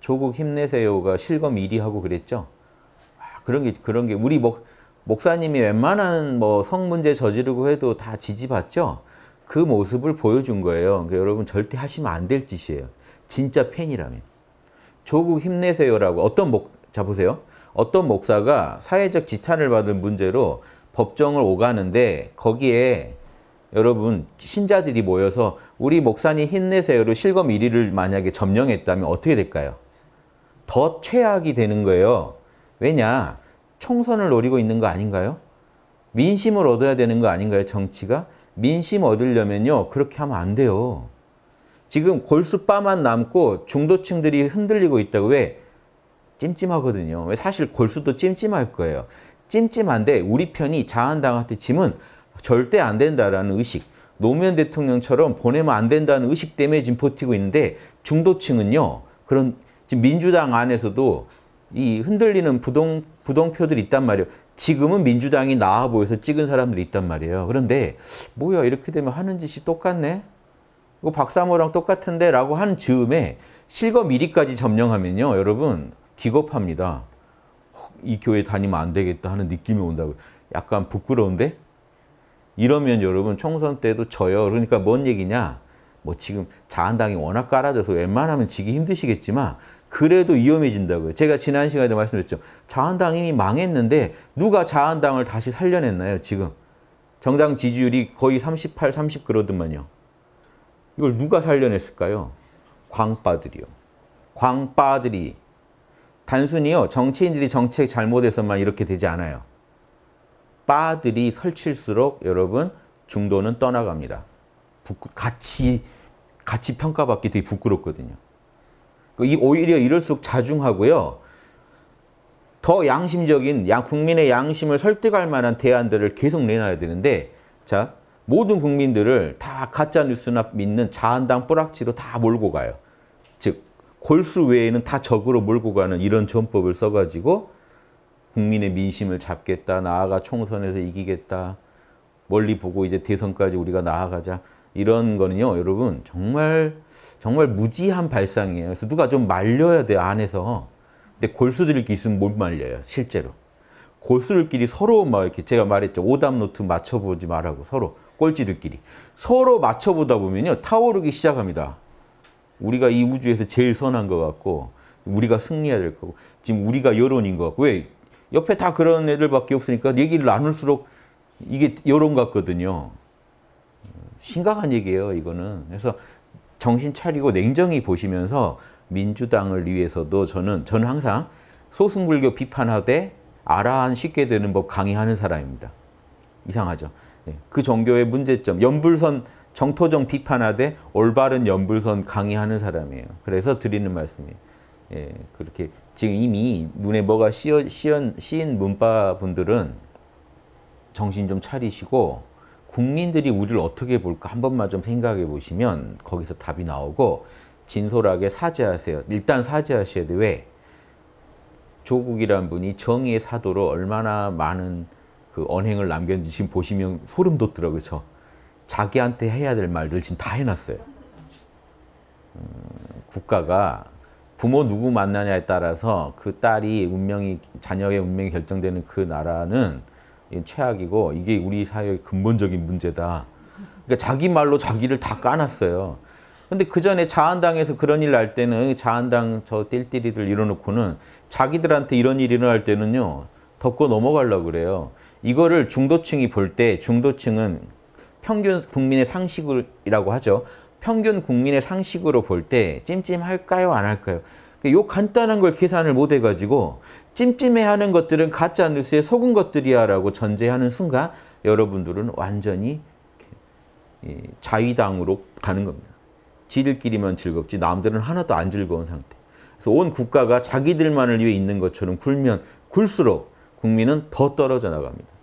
조국 힘내세요가 실검 1위 하고 그랬죠. 아, 그런 게 그런 게 우리 목 목사님이 웬만한 뭐 성문제 저지르고 해도 다 지지받죠. 그 모습을 보여준 거예요. 그러니까 여러분 절대 하시면 안 될 짓이에요. 진짜 팬이라면. 조국 힘내세요라고 어떤 목, 자 보세요. 어떤 목사가 사회적 지탄을 받은 문제로 법정을 오가는데 거기에 여러분 신자들이 모여서 우리 목사님 힘내세요로 실검 1위를 만약에 점령했다면 어떻게 될까요? 더 최악이 되는 거예요. 왜냐? 총선을 노리고 있는 거 아닌가요? 민심을 얻어야 되는 거 아닌가요? 정치가? 민심 얻으려면요. 그렇게 하면 안 돼요. 지금 골수바만 남고 중도층들이 흔들리고 있다고 왜? 찜찜하거든요. 왜 사실 골수도 찜찜할 거예요. 찜찜한데 우리 편이 자한당한테 짐면 절대 안 된다라는 의식, 노무현 대통령처럼 보내면 안 된다는 의식 때문에 지금 버티고 있는데 중도층은요. 그런 지금 민주당 안에서도 이 흔들리는 부동, 부동표들이 있단 말이에요. 지금은 민주당이 나아 보여서 찍은 사람들이 있단 말이에요. 그런데 뭐야 이렇게 되면 하는 짓이 똑같네? 이거 박사모랑 똑같은데? 라고 한 즈음에 실거미리까지 점령하면요. 여러분 기겁합니다. 이 교회 다니면 안 되겠다 하는 느낌이 온다고 약간 부끄러운데? 이러면 여러분 총선 때도 져요. 그러니까 뭔 얘기냐? 뭐 지금 자한당이 워낙 깔아져서 웬만하면 지기 힘드시겠지만 그래도 위험해진다고요. 제가 지난 시간에도 말씀드렸죠. 자한당 이미 망했는데 누가 자한당을 다시 살려냈나요, 지금? 정당 지지율이 거의 38, 30 그러더만요. 이걸 누가 살려냈을까요? 광빠들이요. 광빠들이. 단순히요, 정치인들이 정책 잘못해서만 이렇게 되지 않아요. 빠들이 설칠수록 여러분 중도는 떠나갑니다. 같이 같이 평가받기 되게 부끄럽거든요. 그 오히려 이럴수록 자중하고요. 더 양심적인 국민의 양심을 설득할 만한 대안들을 계속 내놔야 되는데 자 모든 국민들을 다 가짜 뉴스나 믿는 자한당 뿌락치로 다 몰고 가요. 즉 골수 외에는 다 적으로 몰고 가는 이런 전법을 써가지고 국민의 민심을 잡겠다. 나아가 총선에서 이기겠다. 멀리 보고 이제 대선까지 우리가 나아가자. 이런 거는요, 여러분 정말 정말 무지한 발상이에요. 그래서 누가 좀 말려야 돼 안에서. 근데 골수들끼리 있으면 못 말려요, 실제로. 골수들끼리 서로 막 이렇게 제가 말했죠. 오답 노트 맞춰보지 말라고 서로 꼴찌들끼리 서로 맞춰보다 보면요 타오르기 시작합니다. 우리가 이 우주에서 제일 선한 것 같고 우리가 승리해야 될 거고 지금 우리가 여론인 것 같고 왜 옆에 다 그런 애들밖에 없으니까 얘기를 나눌수록 이게 여론 같거든요. 심각한 얘기예요, 이거는. 그래서 정신 차리고 냉정히 보시면서 민주당을 위해서도 저는 저는 항상 소승불교 비판하되 아한 쉽게 되는 법 강의하는 사람입니다. 이상하죠. 예, 그 종교의 문제점, 연불선 정토정 비판하되 올바른 연불선 강의하는 사람이에요. 그래서 드리는 말씀이 예, 그렇게 지금 이미 눈에 뭐가 씌어, 씌인 문파분들은 정신 좀 차리시고 국민들이 우리를 어떻게 볼까 한 번만 좀 생각해 보시면 거기서 답이 나오고 진솔하게 사죄하세요. 일단 사죄하셔야 돼. 왜? 조국이란 분이 정의의 사도로 얼마나 많은 그 언행을 남겼는지 지금 보시면 소름 돋더라고요. 저. 그렇죠? 자기한테 해야 될 말들 지금 다 해놨어요. 음, 국가가 부모 누구 만나냐에 따라서 그 딸이 운명이 자녀의 운명이 결정되는 그 나라는 최악이고 이게 우리 사회의 근본적인 문제다. 그러니까 자기 말로 자기를 다 까놨어요. 근데 그 전에 자한당에서 그런 일 날 때는 자한당 저 띨띠리들 이뤄놓고는 자기들한테 이런 일이 일어날 때는요. 덮고 넘어가려고 그래요. 이거를 중도층이 볼 때 중도층은 평균 국민의 상식이라고 하죠. 평균 국민의 상식으로 볼 때 찜찜할까요? 안 할까요? 그 요 간단한 걸 계산을 못 해가지고 찜찜해 하는 것들은 가짜 뉴스에 속은 것들이야 라고 전제하는 순간 여러분들은 완전히 예, 자위당으로 가는 겁니다. 지들끼리만 즐겁지 남들은 하나도 안 즐거운 상태. 그래서 온 국가가 자기들만을 위해 있는 것처럼 굴면 굴수록 국민은 더 떨어져 나갑니다.